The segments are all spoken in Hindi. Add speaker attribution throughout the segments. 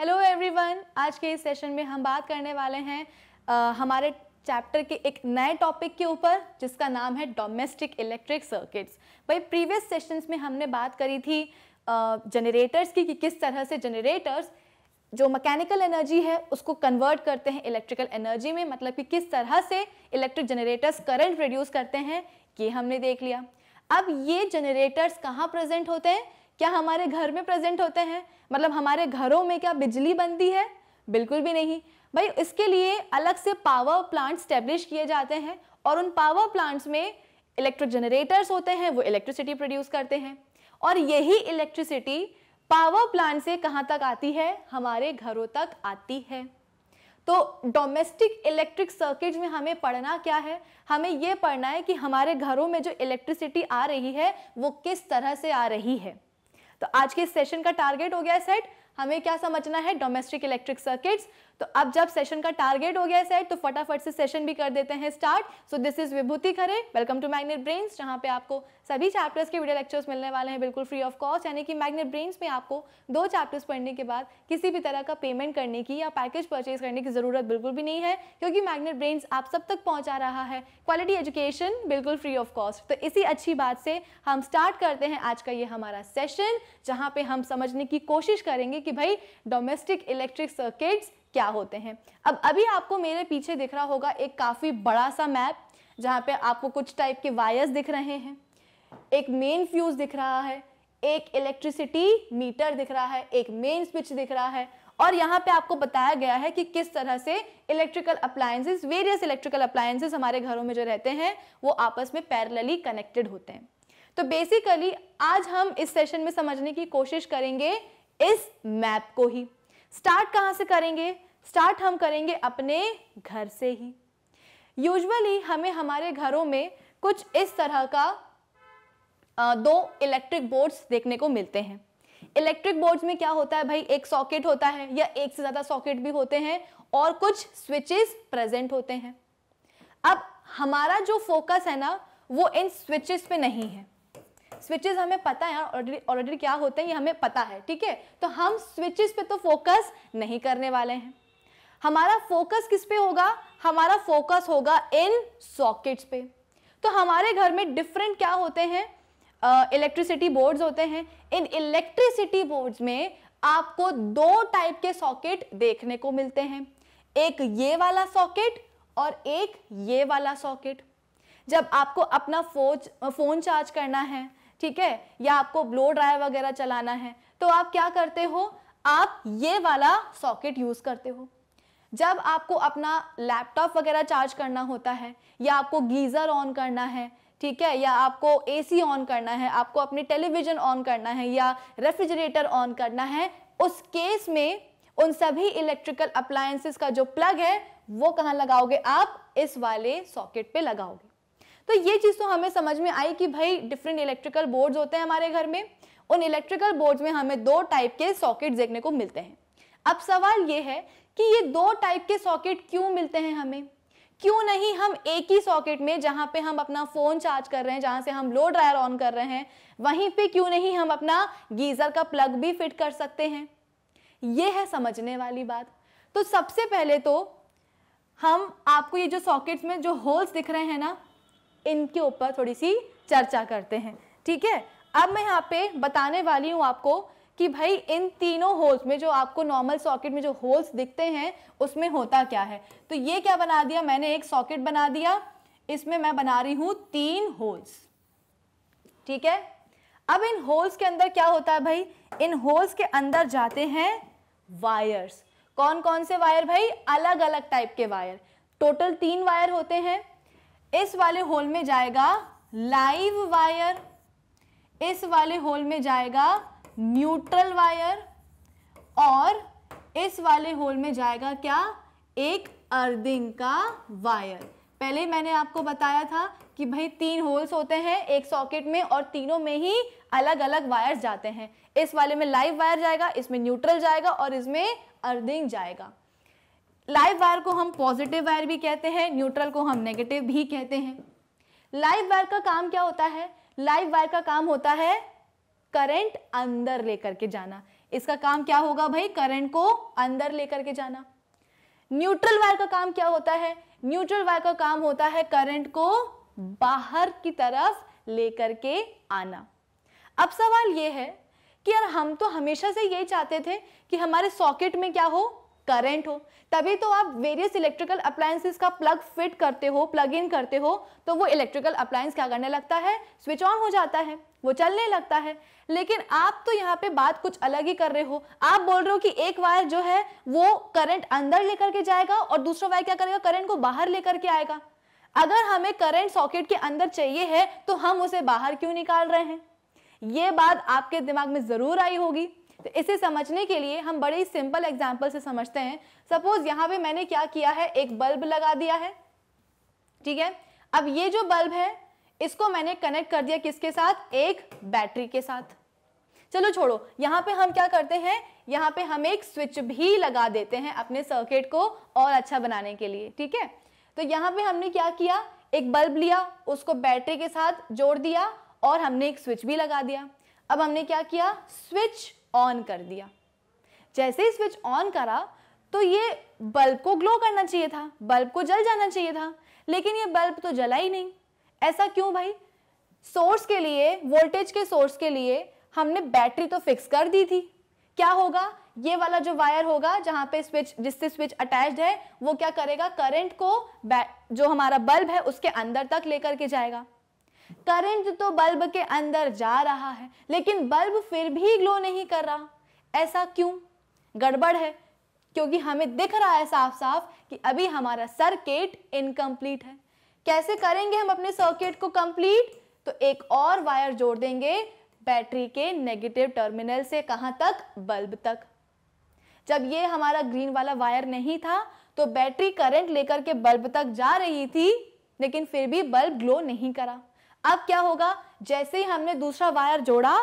Speaker 1: हेलो एवरीवन आज के इस सेशन में हम बात करने वाले हैं आ, हमारे चैप्टर के एक नए टॉपिक के ऊपर जिसका नाम है डोमेस्टिक इलेक्ट्रिक सर्किट्स भाई प्रीवियस सेशंस में हमने बात करी थी जनरेटर्स की कि किस तरह से जनरेटर्स जो मैकेनिकल एनर्जी है उसको कन्वर्ट करते हैं इलेक्ट्रिकल एनर्जी में मतलब कि किस तरह से इलेक्ट्रिक जनरेटर्स करंट प्रोड्यूस करते हैं ये हमने देख लिया अब ये जनरेटर्स कहाँ प्रेजेंट होते हैं क्या हमारे घर में प्रेजेंट होते हैं मतलब हमारे घरों में क्या बिजली बनती है बिल्कुल भी नहीं भाई इसके लिए अलग से पावर प्लांट स्टेब्लिश किए जाते हैं और उन पावर प्लांट्स में इलेक्ट्रो जनरेटर्स होते हैं वो इलेक्ट्रिसिटी प्रोड्यूस करते हैं और यही इलेक्ट्रिसिटी पावर प्लांट से कहाँ तक आती है हमारे घरों तक आती है तो डोमेस्टिक इलेक्ट्रिक सर्किट में हमें पढ़ना क्या है हमें ये पढ़ना है कि हमारे घरों में जो इलेक्ट्रिसिटी आ रही है वो किस तरह से आ रही है तो आज के सेशन का टारगेट हो गया सेट हमें क्या समझना है डोमेस्टिक इलेक्ट्रिक सर्किट्स तो अब जब सेशन का टारगेट हो गया सेट तो फटाफट से सेशन भी कर देते हैं start so this is Vibhuti Khare welcome to Magnet Brains जहाँ पे आपको सभी चैप्टर्स के वीडियो लेक्चर्स मिलने वाले हैं बिल्कुल फ्री ऑफ कॉस्ट यानी कि मैग्नेट ब्रेन्स में आपको दो चैप्टर्स पढ़ने के बाद किसी भी तरह का पेमेंट करने की या पैकेज परचेज करने की ज़रूरत बिल्कुल भी नहीं है क्योंकि मैग्नेट ब्रेन्स आप सब तक पहुंचा रहा है क्वालिटी एजुकेशन बिल्कुल फ्री ऑफ कॉस्ट तो इसी अच्छी बात से हम स्टार्ट करते हैं आज का ये हमारा सेशन जहाँ पे हम समझने की कोशिश करेंगे कि भाई डोमेस्टिक इलेक्ट्रिक सर्किट्स क्या होते हैं अब अभी आपको मेरे पीछे दिख रहा होगा एक काफ़ी बड़ा सा मैप जहाँ पे आपको कुछ टाइप के वायर्स दिख रहे हैं एक मेन फ्यूज़ दिख रहा है एक इलेक्ट्रिसिटी मीटर दिख रहा है एक मेन स्विच दिख रहा है और यहाँ पे आपको बताया गया है कि किस तरह से electrical appliances various electrical appliances हमारे घरों में जो रहते हैं वो आपस में पैरेलली कनेक्टेड होते हैं तो बेसिकली आज हम इस सेशन में समझने की कोशिश करेंगे इस मैप को ही स्टार्ट कहाँ से करेंगे स्टार्ट हम करेंगे अपने घर से ही यूजुअली हमें हमारे घरों में कुछ इस तरह का दो इलेक्ट्रिक बोर्ड्स देखने को मिलते हैं इलेक्ट्रिक बोर्ड्स में क्या होता है भाई एक सॉकेट होता है या एक से ज़्यादा सॉकेट भी होते हैं और कुछ स्विचेस प्रेजेंट होते हैं अब हमारा जो फोकस है ना वो इन स्विचेस पे नहीं है स्विचेस हमें पता है ऑलरेडी ऑलरेडी क्या होते हैं ये हमें पता है ठीक है तो हम स्विचेस पे तो फोकस नहीं करने वाले हैं हमारा फोकस किस पे होगा हमारा फोकस होगा इन सॉकेट्स पे तो हमारे घर में डिफरेंट क्या होते हैं इलेक्ट्रिसिटी uh, बोर्ड्स होते हैं इन इलेक्ट्रिसिटी बोर्ड्स में आपको दो टाइप के सॉकेट देखने को मिलते हैं एक ये वाला सॉकेट और एक ये वाला सॉकेट जब आपको अपना फोच फ़ोन चार्ज करना है ठीक है या आपको ब्लो ड्रायर वगैरह चलाना है तो आप क्या करते हो आप ये वाला सॉकेट यूज़ करते हो जब आपको अपना लैपटॉप वगैरह चार्ज करना होता है या आपको गीज़र ऑन करना है ठीक है या आपको एसी ऑन करना है आपको अपने टेलीविज़न ऑन करना है या रेफ्रिजरेटर ऑन करना है उस केस में उन सभी इलेक्ट्रिकल अप्लायंसेस का जो प्लग है वो कहाँ लगाओगे आप इस वाले सॉकेट पे लगाओगे तो ये चीज़ तो हमें समझ में आई कि भाई डिफरेंट इलेक्ट्रिकल बोर्ड्स होते हैं हमारे घर में उन इलेक्ट्रिकल बोर्ड्स में हमें दो टाइप के सॉकेट देखने को मिलते हैं अब सवाल ये है कि ये दो टाइप के सॉकेट क्यों मिलते हैं हमें क्यों नहीं हम एक ही सॉकेट में जहां पे हम अपना फ़ोन चार्ज कर रहे हैं जहां से हम लो ड्रायर ऑन कर रहे हैं वहीं पे क्यों नहीं हम अपना गीज़र का प्लग भी फिट कर सकते हैं ये है समझने वाली बात तो सबसे पहले तो हम आपको ये जो सॉकेट्स में जो होल्स दिख रहे हैं ना इनके ऊपर थोड़ी सी चर्चा करते हैं ठीक है अब मैं यहाँ पे बताने वाली हूँ आपको कि भाई इन तीनों होल्स में जो आपको नॉर्मल सॉकेट में जो होल्स दिखते हैं उसमें होता क्या है तो ये क्या बना दिया मैंने एक सॉकेट बना दिया इसमें मैं बना रही हूं तीन होल्स ठीक है अब इन होल्स के अंदर क्या होता है भाई इन होल्स के अंदर जाते हैं वायर्स कौन कौन से वायर भाई अलग अलग टाइप के वायर टोटल तीन वायर होते हैं इस वाले होल में जाएगा लाइव वायर इस वाले होल में जाएगा न्यूट्रल वायर और इस वाले होल में जाएगा क्या एक अर्दिंग का वायर पहले मैंने आपको बताया था कि भाई तीन होल्स होते हैं एक सॉकेट में और तीनों में ही अलग अलग वायर्स जाते हैं इस वाले में लाइव वायर जाएगा इसमें न्यूट्रल जाएगा और इसमें अर्दिंग जाएगा लाइव वायर को हम पॉजिटिव वायर भी कहते हैं न्यूट्रल को हम नेगेटिव भी कहते हैं लाइव वायर का काम क्या होता है लाइव वायर का काम होता है करंट अंदर लेकर के जाना इसका काम क्या होगा भाई करंट को अंदर लेकर के जाना न्यूट्रल वायर का काम क्या होता है न्यूट्रल वायर का काम होता है करंट को बाहर की तरफ लेकर के आना अब सवाल यह है कि यार हम तो हमेशा से यही चाहते थे कि हमारे सॉकेट में क्या हो करंट हो तभी तो आप वेरियस इलेक्ट्रिकल अप्लायंसेस का प्लग फिट करते हो प्लग इन करते हो तो वो इलेक्ट्रिकल अप्लायंस क्या करने लगता है स्विच ऑन हो जाता है वो चलने लगता है लेकिन आप तो यहाँ पे बात कुछ अलग ही कर रहे हो आप बोल रहे हो कि एक वायर जो है वो करंट अंदर लेकर के जाएगा और दूसरा वायर क्या करेगा करंट को बाहर लेकर के आएगा अगर हमें करंट सॉकेट के अंदर चाहिए है तो हम उसे बाहर क्यों निकाल रहे हैं ये बात आपके दिमाग में ज़रूर आई होगी तो इसे समझने के लिए हम बड़े ही सिंपल एग्जाम्पल से समझते हैं सपोज यहाँ पे मैंने क्या किया है एक बल्ब लगा दिया है ठीक है अब ये जो बल्ब है इसको मैंने कनेक्ट कर दिया किसके साथ एक बैटरी के साथ चलो छोड़ो यहाँ पे हम क्या करते हैं यहाँ पे हम एक स्विच भी लगा देते हैं अपने सर्किट को और अच्छा बनाने के लिए ठीक है तो यहाँ पे हमने क्या किया एक बल्ब लिया उसको बैटरी के साथ जोड़ दिया और हमने एक स्विच भी लगा दिया अब हमने क्या किया स्विच ऑन कर दिया जैसे ही स्विच ऑन करा तो ये बल्ब को ग्लो करना चाहिए था बल्ब को जल जाना चाहिए था लेकिन ये बल्ब तो जला ही नहीं ऐसा क्यों भाई सोर्स के लिए वोल्टेज के सोर्स के लिए हमने बैटरी तो फिक्स कर दी थी क्या होगा ये वाला जो वायर होगा जहां पे स्विच जिससे स्विच अटैच है वो क्या करेगा करंट को जो हमारा बल्ब है उसके अंदर तक लेकर के जाएगा करंट तो बल्ब के अंदर जा रहा है लेकिन बल्ब फिर भी ग्लो नहीं कर रहा ऐसा क्यों गड़बड़ है क्योंकि हमें दिख रहा है साफ साफ कि अभी हमारा सर्किट इनकम्प्लीट है कैसे करेंगे हम अपने सर्किट को कंप्लीट तो एक और वायर जोड़ देंगे बैटरी के नेगेटिव टर्मिनल से कहां तक बल्ब तक जब ये हमारा ग्रीन वाला वायर नहीं था तो बैटरी करंट लेकर के बल्ब तक जा रही थी लेकिन फिर भी बल्ब ग्लो नहीं करा अब क्या होगा जैसे ही हमने दूसरा वायर जोड़ा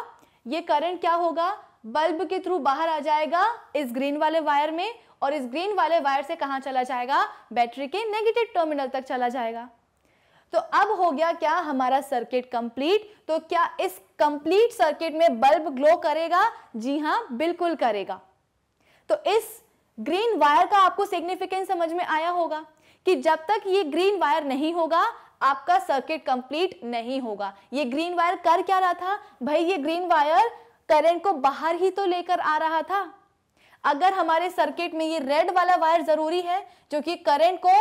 Speaker 1: ये करंट क्या होगा बल्ब के थ्रू बाहर आ जाएगा इस ग्रीन वाले वायर में और इस ग्रीन वाले वायर से कहाँ चला जाएगा बैटरी के नेगेटिव टर्मिनल तक चला जाएगा तो अब हो गया क्या हमारा सर्किट कंप्लीट तो क्या इस कंप्लीट सर्किट में बल्ब ग्लो करेगा जी हां बिल्कुल करेगा तो इस ग्रीन वायर का आपको सिग्निफिकेंस समझ में आया होगा कि जब तक ये ग्रीन वायर नहीं होगा आपका सर्किट कंप्लीट नहीं होगा ये ग्रीन वायर कर क्या रहा था भाई ये ग्रीन वायर करंट को बाहर ही तो लेकर आ रहा था अगर हमारे सर्किट में ये रेड वाला वायर जरूरी है जो कि करंट को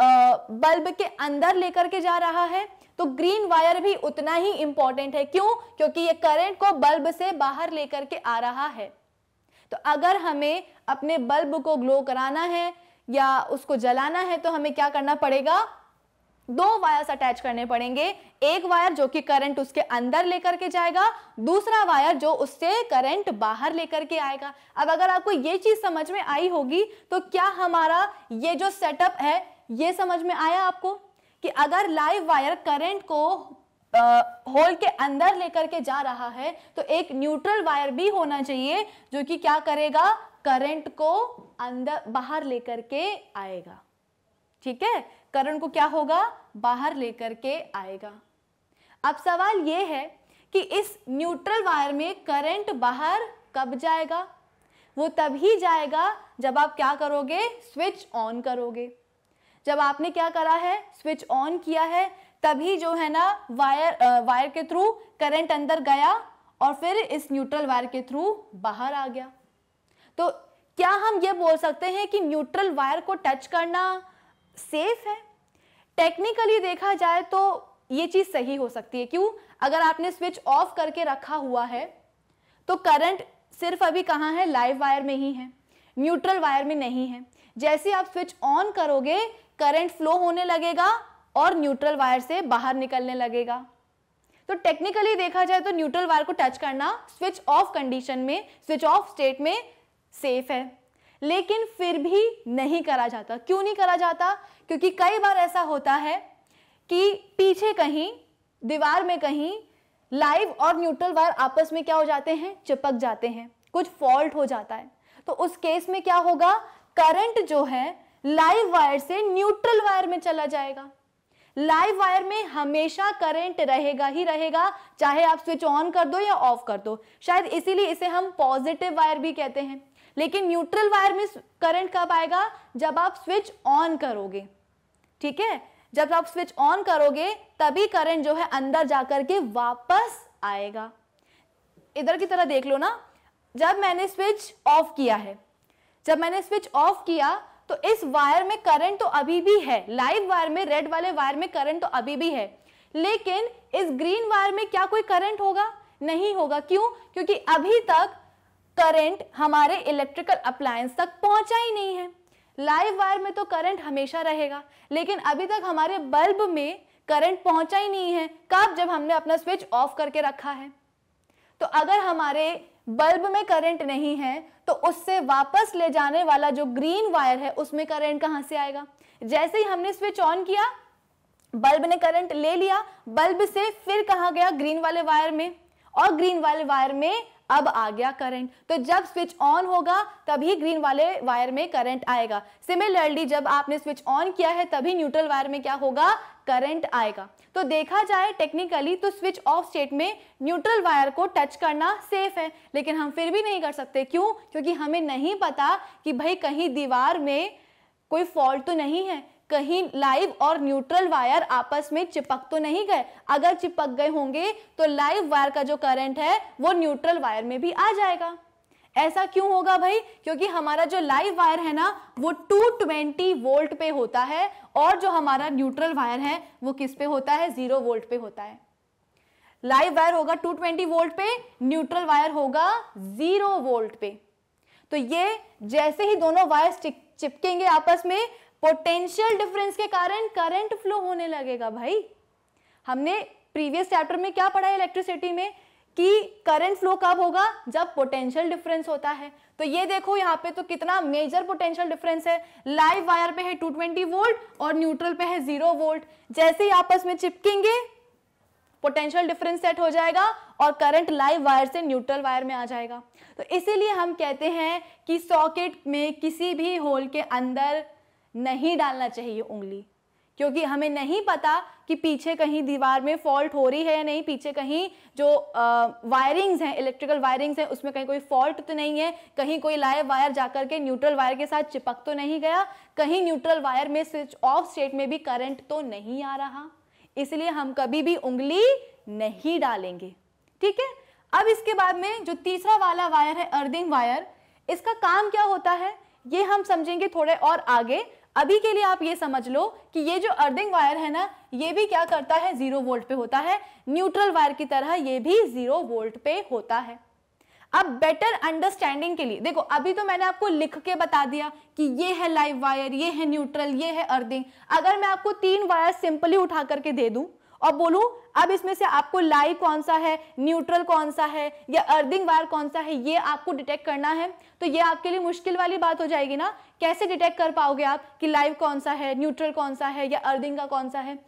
Speaker 1: बल्ब के अंदर लेकर के जा रहा है तो ग्रीन वायर भी उतना ही इंपॉर्टेंट है क्यों क्योंकि ये करंट को बल्ब से बाहर लेकर के आ रहा है तो अगर हमें अपने बल्ब को ग्लो कराना है या उसको जलाना है तो हमें क्या करना पड़ेगा दो वायर्स अटैच करने पड़ेंगे एक वायर जो कि करंट उसके अंदर लेकर के जाएगा दूसरा वायर जो उससे करंट बाहर लेकर के आएगा अब अगर आपको ये चीज समझ में आई होगी तो क्या हमारा ये जो सेटअप है ये समझ में आया आपको कि अगर लाइव वायर करंट को होल के अंदर लेकर के जा रहा है तो एक न्यूट्रल वायर भी होना चाहिए जो कि क्या करेगा करंट को अंदर बाहर लेकर के आएगा ठीक है करंट को क्या होगा बाहर लेकर के आएगा अब सवाल यह है कि इस न्यूट्रल वायर में करंट बाहर कब जाएगा वो तभी जाएगा जब आप क्या करोगे स्विच ऑन करोगे जब आपने क्या करा है स्विच ऑन किया है तभी जो है ना वायर वायर के थ्रू करंट अंदर गया और फिर इस न्यूट्रल वायर के थ्रू बाहर आ गया तो क्या हम ये बोल सकते हैं कि न्यूट्रल वायर को टच करना सेफ है टेक्निकली देखा जाए तो ये चीज़ सही हो सकती है क्यों अगर आपने स्विच ऑफ करके रखा हुआ है तो करंट सिर्फ अभी कहाँ है लाइव वायर में ही है न्यूट्रल वायर में नहीं है जैसे आप स्विच ऑन करोगे करंट फ्लो होने लगेगा और न्यूट्रल वायर से बाहर निकलने लगेगा तो टेक्निकली देखा जाए तो न्यूट्रल वायर को टच करना स्विच ऑफ कंडीशन में स्विच ऑफ स्टेट में सेफ है लेकिन फिर भी नहीं करा जाता क्यों नहीं करा जाता क्योंकि कई बार ऐसा होता है कि पीछे कहीं दीवार में कहीं लाइव और न्यूट्रल वायर आपस में क्या हो जाते हैं चिपक जाते हैं कुछ फॉल्ट हो जाता है तो उस केस में क्या होगा करंट जो है लाइव वायर से न्यूट्रल वायर में चला जाएगा लाइव वायर में हमेशा करंट रहेगा ही रहेगा चाहे आप स्विच ऑन कर दो या ऑफ कर दो शायद इसीलिए इसे हम पॉजिटिव वायर भी कहते हैं लेकिन न्यूट्रल वायर में करंट कब आएगा जब आप स्विच ऑन करोगे ठीक है जब आप स्विच ऑन करोगे तभी करंट जो है अंदर जाकर के वापस आएगा इधर की तरह देख लो ना जब मैंने स्विच ऑफ किया है जब मैंने स्विच ऑफ किया तो इस वायर में करंट तो अभी भी है लाइव वायर में रेड वाले वायर में करंट तो अभी भी है लेकिन इस ग्रीन वायर में क्या कोई करंट होगा नहीं होगा क्यों क्योंकि अभी तक करंट हमारे इलेक्ट्रिकल अप्लायंस तक पहुंचा ही नहीं है लाइव वायर में तो करंट हमेशा रहेगा लेकिन अभी तक हमारे बल्ब में करंट पहुंचा ही नहीं है कब जब हमने अपना स्विच ऑफ करके रखा है तो अगर हमारे बल्ब में करंट नहीं है तो उससे वापस ले जाने वाला जो ग्रीन वायर है उसमें करंट कहां से आएगा जैसे ही हमने स्विच ऑन किया बल्ब ने करंट ले लिया बल्ब से फिर कहा गया ग्रीन वाले वायर में और ग्रीन वाले वायर में अब आ गया करंट तो जब स्विच ऑन होगा तभी ग्रीन वाले वायर में करंट आएगा सिमिलरली जब आपने स्विच ऑन किया है तभी न्यूट्रल वायर में क्या होगा करंट आएगा तो देखा जाए टेक्निकली तो स्विच ऑफ स्टेट में न्यूट्रल वायर को टच करना सेफ है लेकिन हम फिर भी नहीं कर सकते क्यों क्योंकि हमें नहीं पता कि भाई कहीं दीवार में कोई फॉल्ट तो नहीं है कहीं लाइव और न्यूट्रल वायर आपस में चिपक तो नहीं गए अगर चिपक गए होंगे तो लाइव वायर का जो करंट है वो न्यूट्रल वायर में भी आ जाएगा ऐसा क्यों होगा भाई क्योंकि हमारा जो लाइव वायर है ना वो 220 वोल्ट पे होता है और जो हमारा न्यूट्रल वायर है वो किस पे होता है जीरो वोल्ट पे होता है लाइव वायर होगा 220 वोल्ट पे न्यूट्रल वायर होगा जीरो वोल्ट पे तो ये जैसे ही दोनों वायर चिपकेंगे आपस में पोटेंशियल डिफरेंस के कारण करंट फ्लो होने लगेगा भाई हमने प्रीवियस चैप्टर में क्या पढ़ा है इलेक्ट्रिसिटी में कि करंट फ्लो कब होगा जब पोटेंशियल डिफरेंस होता है तो ये देखो यहाँ पे तो कितना मेजर पोटेंशियल डिफरेंस है लाइव वायर पे है 220 वोल्ट और न्यूट्रल पे है जीरो वोल्ट जैसे ही आपस में चिपकेंगे पोटेंशियल डिफरेंस सेट हो जाएगा और करंट लाइव वायर से न्यूट्रल वायर में आ जाएगा तो इसीलिए हम कहते हैं कि सॉकेट में किसी भी होल के अंदर नहीं डालना चाहिए उंगली क्योंकि हमें नहीं पता कि पीछे कहीं दीवार में फॉल्ट हो रही है या नहीं पीछे कहीं जो वायरिंग्स हैं इलेक्ट्रिकल वायरिंग्स हैं उसमें कहीं कोई फॉल्ट तो नहीं है कहीं कोई लाइव वायर जाकर के न्यूट्रल वायर के साथ चिपक तो नहीं गया कहीं न्यूट्रल वायर में स्विच ऑफ स्टेट में भी करंट तो नहीं आ रहा इसलिए हम कभी भी उंगली नहीं डालेंगे ठीक है अब इसके बाद में जो तीसरा वाला वायर है अर्दिंग वायर इसका काम क्या होता है ये हम समझेंगे थोड़े और आगे अभी के लिए आप ये समझ लो कि ये जो अर्दिंग वायर है ना ये भी क्या करता है जीरो वोल्ट पे होता है न्यूट्रल वायर की तरह ये भी जीरो वोल्ट पे होता है अब बेटर अंडरस्टैंडिंग के लिए देखो अभी तो मैंने आपको लिख के बता दिया कि ये है लाइव वायर ये है न्यूट्रल ये है अर्दिंग अगर मैं आपको तीन वायर सिंपली उठा करके दे दूं और बोलूं अब इसमें से आपको लाइव कौन सा है न्यूट्रल कौन सा है या अर्दिंग वायर कौन सा है ये आपको डिटेक्ट करना है तो ये आपके लिए मुश्किल वाली बात हो जाएगी ना कैसे डिटेक्ट कर पाओगे आप कि लाइव कौन सा है न्यूट्रल कौन सा है या अर्थिंग का कौन सा है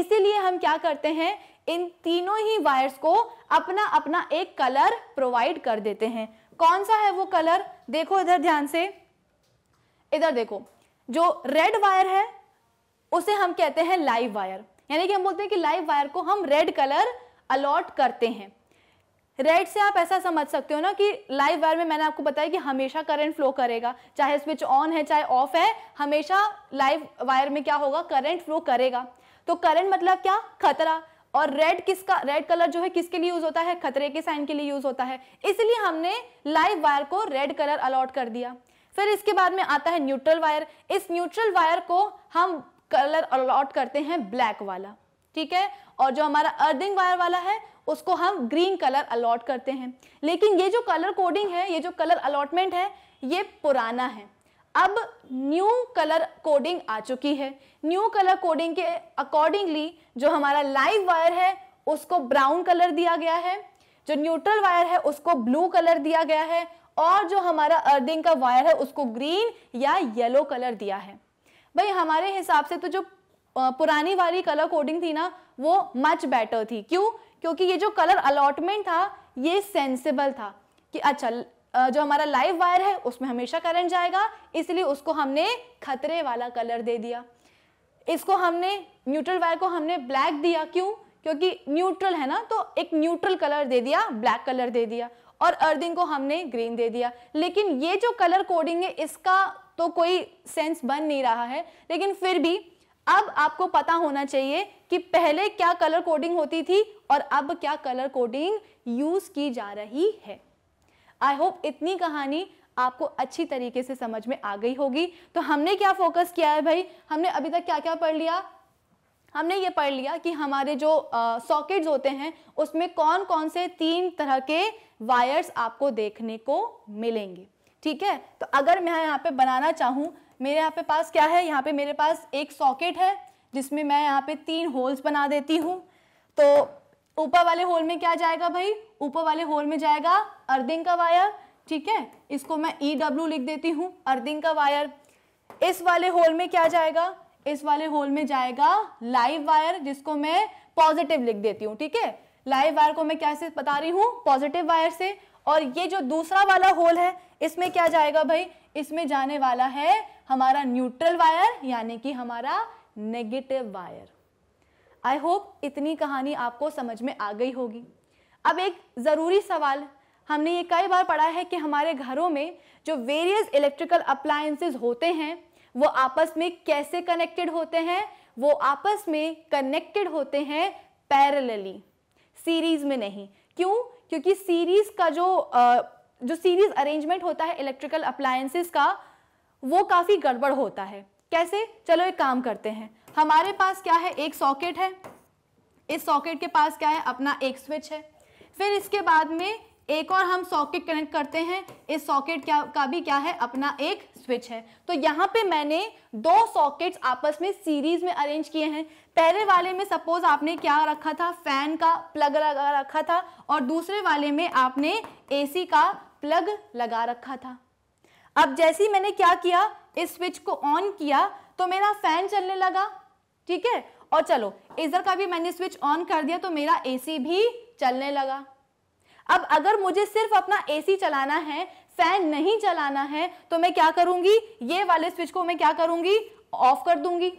Speaker 1: इसीलिए हम क्या करते हैं इन तीनों ही वायर्स को अपना अपना एक कलर प्रोवाइड कर देते हैं कौन सा है वो कलर देखो इधर ध्यान से इधर देखो जो रेड वायर है उसे हम कहते हैं लाइव वायर यानी कि हम बोलते हैं कि लाइव वायर को हम रेड कलर अलॉट करते हैं रेड से आप ऐसा समझ सकते हो ना कि लाइव वायर में मैंने आपको बताया कि हमेशा करंट फ्लो करेगा चाहे स्विच ऑन है चाहे ऑफ है हमेशा लाइव वायर में क्या होगा करंट फ्लो करेगा तो करंट मतलब क्या खतरा और रेड किसका रेड कलर जो है किसके लिए यूज होता है खतरे के साइन के लिए यूज होता है इसलिए हमने लाइव वायर को रेड कलर अलॉट कर दिया फिर इसके बाद में आता है न्यूट्रल वायर इस न्यूट्रल वायर को हम कलर अलॉट करते हैं ब्लैक वाला ठीक है और जो हमारा अर्थिंग वायर वाला है उसको हम ग्रीन कलर अलॉट करते हैं लेकिन ये जो कलर कोडिंग है ये जो कलर अलॉटमेंट है ये पुराना है अब न्यू कलर कोडिंग आ चुकी है न्यू कलर कोडिंग के अकॉर्डिंगली जो हमारा लाइव वायर है उसको ब्राउन कलर दिया गया है जो न्यूट्रल वायर है उसको ब्लू कलर दिया गया है और जो हमारा अर्थिंग का वायर है उसको ग्रीन या येलो कलर दिया है भाई हमारे हिसाब से तो जो पुरानी वाली कलर कोडिंग थी ना वो मच बेटर थी क्यों क्योंकि ये जो कलर अलॉटमेंट था ये सेंसेबल था कि अच्छा जो हमारा लाइव वायर है उसमें हमेशा करंट जाएगा इसलिए उसको हमने खतरे वाला कलर दे दिया इसको हमने न्यूट्रल वायर को हमने ब्लैक दिया क्यों क्योंकि न्यूट्रल है ना तो एक न्यूट्रल कलर दे दिया ब्लैक कलर दे दिया और अर्थिंग को हमने ग्रीन दे दिया लेकिन ये जो कलर कोडिंग है इसका तो कोई सेंस बन नहीं रहा है लेकिन फिर भी अब आपको पता होना चाहिए कि पहले क्या कलर कोडिंग होती थी और अब क्या कलर कोडिंग यूज की जा रही है आई होप इतनी कहानी आपको अच्छी तरीके से समझ में आ गई होगी तो हमने क्या फोकस किया है भाई हमने अभी तक क्या क्या पढ़ लिया हमने ये पढ़ लिया कि हमारे जो सॉकेट्स होते हैं उसमें कौन कौन से तीन तरह के वायर्स आपको देखने को मिलेंगे ठीक है तो अगर मैं यहाँ पे बनाना चाहूँ मेरे यहाँ पे पास क्या है यहाँ पे मेरे पास एक सॉकेट है जिसमें मैं यहाँ पे तीन होल्स बना देती हूँ तो ऊपर वाले होल में क्या जाएगा भाई ऊपर वाले होल में जाएगा अर्दिंग का वायर ठीक है इसको मैं ई e डब्ल्यू लिख देती हूँ अर्दिंग का वायर इस वाले होल में क्या जाएगा इस वाले होल में जाएगा लाइव वायर जिसको मैं पॉजिटिव लिख देती हूँ ठीक है लाइव वायर को मैं क्या से बता रही हूँ पॉजिटिव वायर से और ये जो दूसरा वाला होल है इसमें क्या जाएगा भाई इसमें जाने वाला है हमारा न्यूट्रल वायर यानी कि हमारा नेगेटिव वायर आई होप इतनी कहानी आपको समझ में आ गई होगी अब एक ज़रूरी सवाल हमने ये कई बार पढ़ा है कि हमारे घरों में जो वेरियस इलेक्ट्रिकल अप्लायंसेस होते हैं वो आपस में कैसे कनेक्टेड होते हैं वो आपस में कनेक्टेड होते हैं पैरेलली सीरीज में नहीं क्यों क्योंकि सीरीज का जो जो सीरीज अरेंजमेंट होता है इलेक्ट्रिकल अप्लायंसेस का वो काफ़ी गड़बड़ होता है कैसे चलो एक काम करते हैं हमारे पास क्या है एक सॉकेट है इस सॉकेट के पास क्या है अपना एक स्विच है फिर इसके बाद में एक और हम सॉकेट कनेक्ट करते हैं इस सॉकेट क्या का भी क्या है अपना एक स्विच है तो यहाँ पे मैंने दो सॉकेट्स आपस में सीरीज में अरेंज किए हैं पहले वाले में सपोज आपने क्या रखा था फैन का प्लग लगा रखा था और दूसरे वाले में आपने एसी का प्लग लगा रखा था अब जैसे ही मैंने क्या किया इस स्विच को ऑन किया तो मेरा फैन चलने लगा ठीक है और चलो इधर का भी मैंने स्विच ऑन कर दिया तो मेरा एसी भी चलने लगा अब अगर मुझे सिर्फ अपना एसी चलाना है फैन नहीं चलाना है तो मैं क्या करूंगी ये वाले स्विच को मैं क्या करूंगी ऑफ कर दूंगी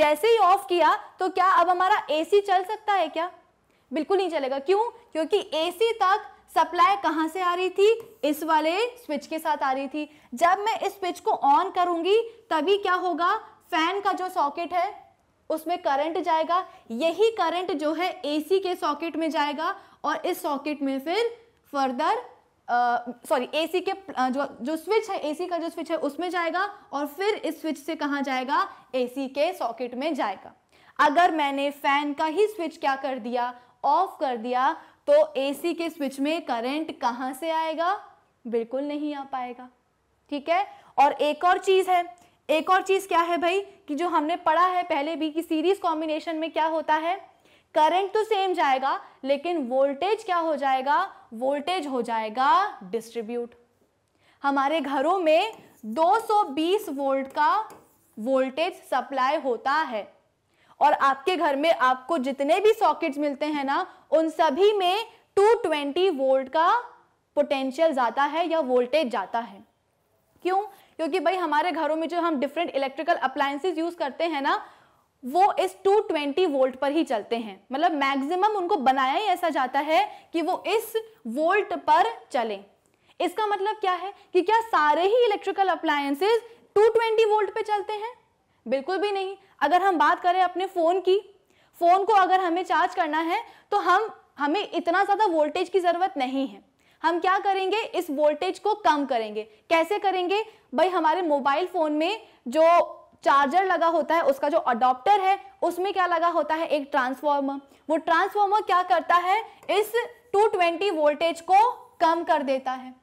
Speaker 1: जैसे ही ऑफ किया तो क्या अब हमारा एसी चल सकता है क्या बिल्कुल नहीं चलेगा क्यों क्योंकि एसी तक सप्लाई कहाँ से आ रही थी इस वाले स्विच के साथ आ रही थी जब मैं इस स्विच को ऑन करूंगी तभी क्या होगा फैन का जो सॉकेट है उसमें करंट जाएगा यही करंट जो है एसी के सॉकेट में जाएगा और इस सॉकेट में फिर फर्दर सॉरी एसी के जो जो स्विच है एसी का जो स्विच है उसमें जाएगा और फिर इस स्विच से कहाँ जाएगा एसी के सॉकेट में जाएगा अगर मैंने फैन का ही स्विच क्या कर दिया ऑफ कर दिया तो एसी के स्विच में करंट कहाँ से आएगा बिल्कुल नहीं आ पाएगा ठीक है और एक और चीज़ है एक और चीज़ क्या है भाई कि जो हमने पढ़ा है पहले भी कि सीरीज कॉम्बिनेशन में क्या होता है करंट तो सेम जाएगा लेकिन वोल्टेज क्या हो जाएगा वोल्टेज हो जाएगा डिस्ट्रीब्यूट हमारे घरों में 220 वोल्ट का वोल्टेज सप्लाई होता है और आपके घर में आपको जितने भी सॉकेट्स मिलते हैं ना उन सभी में 220 वोल्ट का पोटेंशियल जाता है या वोल्टेज जाता है क्यों क्योंकि भाई हमारे घरों में जो हम डिफरेंट इलेक्ट्रिकल अप्लायंसेज यूज करते हैं ना वो इस 220 वोल्ट पर ही चलते हैं मतलब मैक्सिमम उनको बनाया ही ऐसा जाता है कि वो इस वोल्ट पर चले इसका मतलब क्या है कि क्या सारे ही इलेक्ट्रिकल अप्लायंसेज 220 वोल्ट पे चलते हैं बिल्कुल भी नहीं अगर हम बात करें अपने फ़ोन की फ़ोन को अगर हमें चार्ज करना है तो हम हमें इतना ज़्यादा वोल्टेज की ज़रूरत नहीं है हम क्या करेंगे इस वोल्टेज को कम करेंगे कैसे करेंगे भाई हमारे मोबाइल फ़ोन में जो चार्जर लगा होता है उसका जो अडोप्टर है उसमें क्या लगा होता है एक ट्रांसफॉर्मर वो ट्रांसफॉर्मर क्या करता है इस 220 वोल्टेज को कम कर देता है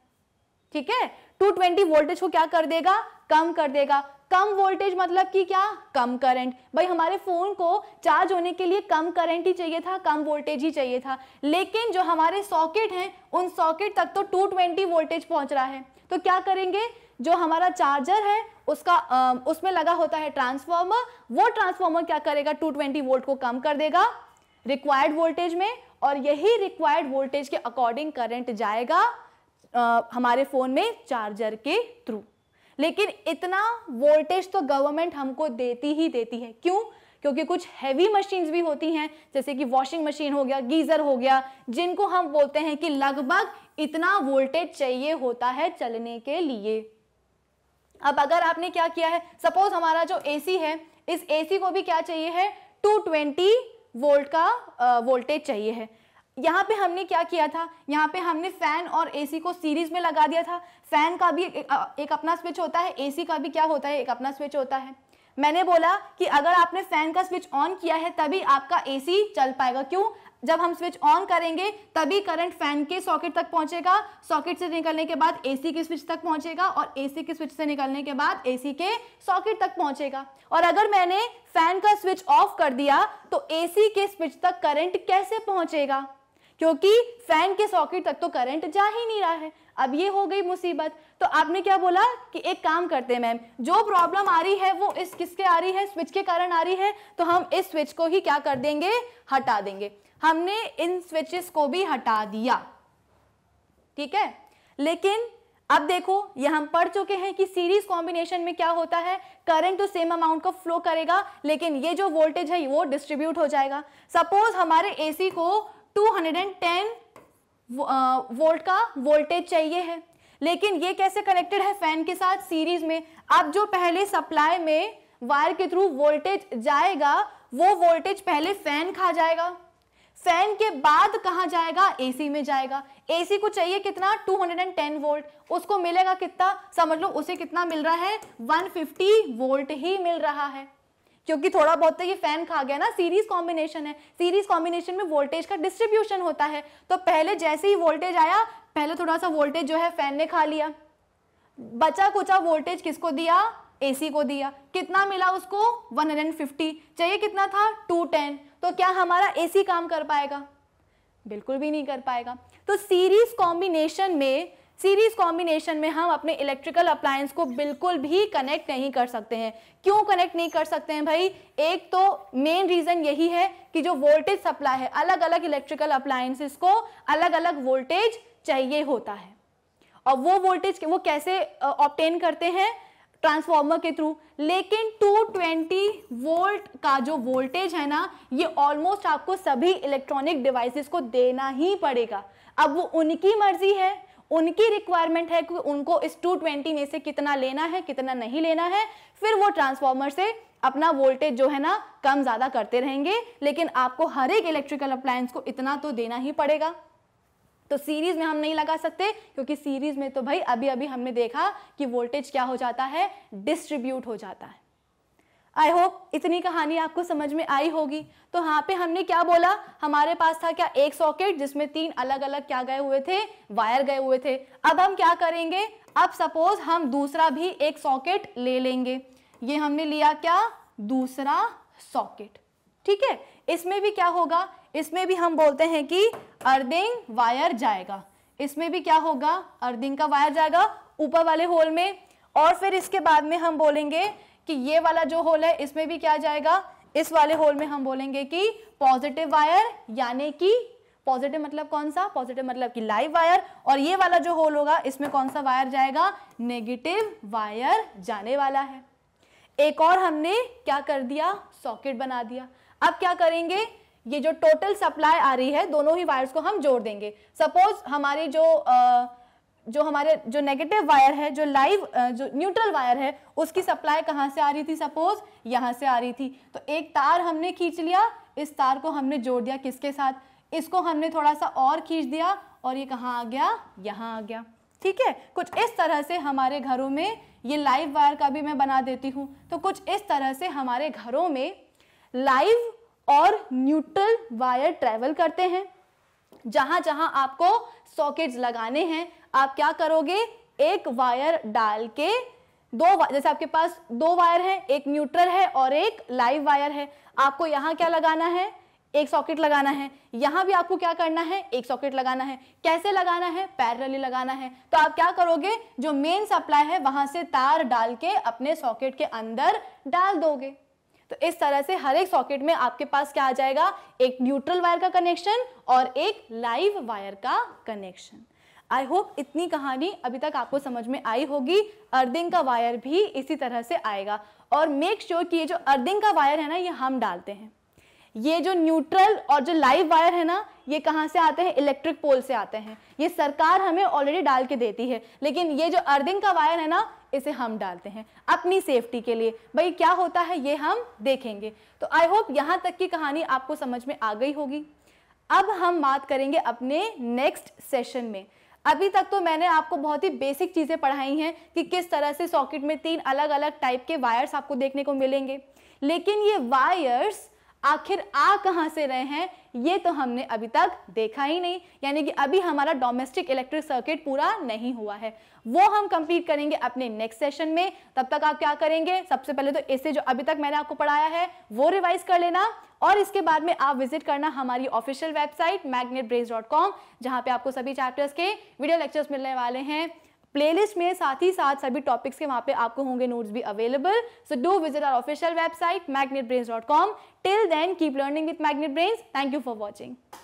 Speaker 1: ठीक है 220 वोल्टेज को क्या कर देगा कम कर देगा कम वोल्टेज मतलब कि क्या कम करंट भाई हमारे फ़ोन को चार्ज होने के लिए कम करंट ही चाहिए था कम वोल्टेज ही चाहिए था लेकिन जो हमारे सॉकेट हैं उन सॉकेट तक तो 220 वोल्टेज पहुंच रहा है तो क्या करेंगे जो हमारा चार्जर है उसका उसमें लगा होता है ट्रांसफॉर्मर वो ट्रांसफार्मर क्या करेगा ट्वेंटी वोल्ट को कम कर देगा रिक्वायर्ड वोल्टेज में और यही रिक्वायर्ड वोल्टेज के अकॉर्डिंग करंट जाएगा आ, हमारे फ़ोन में चार्जर के थ्रू लेकिन इतना वोल्टेज तो गवर्नमेंट हमको देती ही देती है क्यों क्योंकि कुछ हैवी मशीन्स भी होती हैं जैसे कि वॉशिंग मशीन हो गया गीजर हो गया जिनको हम बोलते हैं कि लगभग इतना वोल्टेज चाहिए होता है चलने के लिए अब अगर आपने क्या किया है सपोज हमारा जो एसी है इस एसी को भी क्या चाहिए है 220 वोल्ट का वोल्टेज चाहिए है यहाँ पे हमने क्या किया था यहाँ पे हमने फैन और एसी को सीरीज में लगा दिया था फैन का भी एक, अपना स्विच होता है एसी का भी क्या होता है एक अपना स्विच होता है मैंने बोला कि अगर आपने फैन का स्विच ऑन किया है तभी आपका एसी चल पाएगा क्यों जब हम स्विच ऑन करेंगे तभी करंट फैन के सॉकेट तक पहुंचेगा सॉकेट से निकलने के बाद एसी के स्विच तक पहुंचेगा और एसी के स्विच से निकलने के बाद एसी के सॉकेट तक पहुंचेगा और अगर मैंने फैन का स्विच ऑफ कर दिया तो एसी के स्विच तक करंट कैसे पहुंचेगा क्योंकि फैन के सॉकेट तक तो करंट जा ही नहीं रहा है अब ये हो गई मुसीबत तो आपने क्या बोला कि एक काम करते हैं मैम जो प्रॉब्लम आ रही है वो इस किसके आ रही है स्विच के कारण आ रही है तो हम इस स्विच को ही क्या कर देंगे हटा देंगे हमने इन स्विचेस को भी हटा दिया ठीक है लेकिन अब देखो ये हम पढ़ चुके हैं कि सीरीज कॉम्बिनेशन में क्या होता है करंट तो सेम अमाउंट का फ्लो करेगा लेकिन ये जो वोल्टेज है वो डिस्ट्रीब्यूट हो जाएगा सपोज हमारे एसी को 210 वोल्ट का वोल्टेज चाहिए है लेकिन ये कैसे कनेक्टेड है फैन के साथ सीरीज में अब जो पहले सप्लाई में वायर के थ्रू वोल्टेज जाएगा वो वोल्टेज पहले फैन खा जाएगा फैन के बाद कहा जाएगा एसी में जाएगा एसी को चाहिए कितना 210 वोल्ट उसको मिलेगा कितना समझ लो उसे कितना मिल रहा है 150 वोल्ट ही मिल रहा है क्योंकि थोड़ा बहुत तो ये फैन खा गया ना सीरीज कॉम्बिनेशन है सीरीज कॉम्बिनेशन में वोल्टेज का डिस्ट्रीब्यूशन होता है तो पहले जैसे ही वोल्टेज आया पहले थोड़ा सा वोल्टेज जो है फैन ने खा लिया बचा कुचा वोल्टेज किसको दिया एसी को दिया कितना मिला उसको 150 चाहिए कितना था 210 तो क्या हमारा एसी काम कर पाएगा बिल्कुल भी नहीं कर पाएगा तो सीरीज कॉम्बिनेशन में सीरीज कॉम्बिनेशन में हम अपने इलेक्ट्रिकल अप्लायंस को बिल्कुल भी कनेक्ट नहीं कर सकते हैं क्यों कनेक्ट नहीं कर सकते हैं भाई एक तो मेन रीज़न यही है कि जो वोल्टेज सप्लाई है अलग अलग इलेक्ट्रिकल अप्लायंसेस को अलग अलग वोल्टेज चाहिए होता है और वो वोल्टेज वो कैसे ऑप्टेन करते हैं ट्रांसफॉर्मर के थ्रू लेकिन 220 वोल्ट का जो वोल्टेज है ना ये ऑलमोस्ट आपको सभी इलेक्ट्रॉनिक डिवाइसेस को देना ही पड़ेगा अब वो उनकी मर्जी है उनकी रिक्वायरमेंट है कि उनको इस 220 में से कितना लेना है कितना नहीं लेना है फिर वो ट्रांसफॉर्मर से अपना वोल्टेज जो है ना कम ज़्यादा करते रहेंगे लेकिन आपको हर एक इलेक्ट्रिकल अप्लायंस को इतना तो देना ही पड़ेगा तो सीरीज में हम नहीं लगा सकते क्योंकि सीरीज में तो भाई अभी अभी हमने देखा कि वोल्टेज क्या हो जाता है डिस्ट्रीब्यूट हो जाता है आई होप इतनी कहानी आपको समझ में आई होगी तो यहाँ पे हमने क्या बोला हमारे पास था क्या एक सॉकेट जिसमें तीन अलग अलग क्या गए हुए थे वायर गए हुए थे अब हम क्या करेंगे अब सपोज हम दूसरा भी एक सॉकेट ले लेंगे ये हमने लिया क्या दूसरा सॉकेट ठीक है इसमें भी क्या होगा इसमें भी हम बोलते हैं कि अर्दिंग वायर जाएगा इसमें भी क्या होगा अर्दिंग का वायर जाएगा ऊपर वाले होल में और फिर इसके बाद में हम बोलेंगे कि ये वाला जो होल है इसमें भी क्या जाएगा इस वाले होल में हम बोलेंगे कि पॉजिटिव वायर यानी कि पॉजिटिव मतलब कौन सा पॉजिटिव मतलब कि लाइव वायर और ये वाला जो होल होगा इसमें कौन सा वायर जाएगा नेगेटिव वायर जाने वाला है एक और हमने क्या कर दिया सॉकेट बना दिया अब क्या करेंगे ये जो टोटल सप्लाई आ रही है दोनों ही वायर्स को हम जोड़ देंगे सपोज हमारी जो आ, जो हमारे जो नेगेटिव वायर है जो लाइव जो न्यूट्रल वायर है उसकी सप्लाई कहाँ से आ रही थी सपोज यहाँ से आ रही थी तो एक तार हमने खींच लिया इस तार को हमने जोड़ दिया किसके साथ इसको हमने थोड़ा सा और खींच दिया और ये कहाँ आ गया यहाँ आ गया ठीक है कुछ इस तरह से हमारे घरों में ये लाइव वायर का भी मैं बना देती हूँ तो कुछ इस तरह से हमारे घरों में लाइव और न्यूट्रल वायर ट्रेवल करते हैं जहाँ जहाँ आपको सॉकेट्स लगाने हैं आप क्या करोगे एक वायर डाल के दो जैसे आपके पास दो वायर है एक न्यूट्रल है और एक लाइव वायर है आपको यहां क्या लगाना है एक सॉकेट लगाना है यहां भी आपको क्या करना है एक सॉकेट लगाना है कैसे लगाना है पैरेलली लगाना है तो आप क्या करोगे जो मेन सप्लाई है वहां से तार डाल के अपने सॉकेट के अंदर डाल दोगे तो इस तरह से हर एक सॉकेट में आपके पास क्या आ जाएगा एक न्यूट्रल वायर का कनेक्शन और एक लाइव वायर का कनेक्शन आई होप इतनी कहानी अभी तक आपको समझ में आई होगी अर्दिंग का वायर भी इसी तरह से आएगा और मेक श्योर sure कि ये जो अर्दिंग का वायर है ना ये हम डालते हैं ये जो न्यूट्रल और जो लाइव वायर है ना ये कहाँ से आते हैं इलेक्ट्रिक पोल से आते हैं ये सरकार हमें ऑलरेडी डाल के देती है लेकिन ये जो अर्दिंग का वायर है ना इसे हम डालते हैं अपनी सेफ्टी के लिए भाई क्या होता है ये हम देखेंगे तो आई होप यहाँ तक की कहानी आपको समझ में आ गई होगी अब हम बात करेंगे अपने नेक्स्ट सेशन में अभी तक तो मैंने आपको बहुत ही बेसिक चीज़ें पढ़ाई हैं कि किस तरह से सॉकेट में तीन अलग अलग टाइप के वायर्स आपको देखने को मिलेंगे लेकिन ये वायर्स आखिर आ कहाँ से रहे हैं ये तो हमने अभी तक देखा ही नहीं यानी कि अभी हमारा डोमेस्टिक इलेक्ट्रिक सर्किट पूरा नहीं हुआ है वो हम कंप्लीट करेंगे अपने नेक्स्ट सेशन में तब तक आप क्या करेंगे सबसे पहले तो इसे जो अभी तक मैंने आपको पढ़ाया है वो रिवाइज कर लेना और इसके बाद में आप विजिट करना हमारी official website Magnet Brains dot com जहाँ पे आपको सभी चैप्टर्स के वीडियो लेक्चर्स मिलने वाले हैं प्लेलिस्ट में साथ ही साथ सभी टॉपिक्स के वहाँ पे आपको होंगे नोट्स भी available so do visit our official website Magnet Brains dot com till then keep learning with Magnet Brains thank you for watching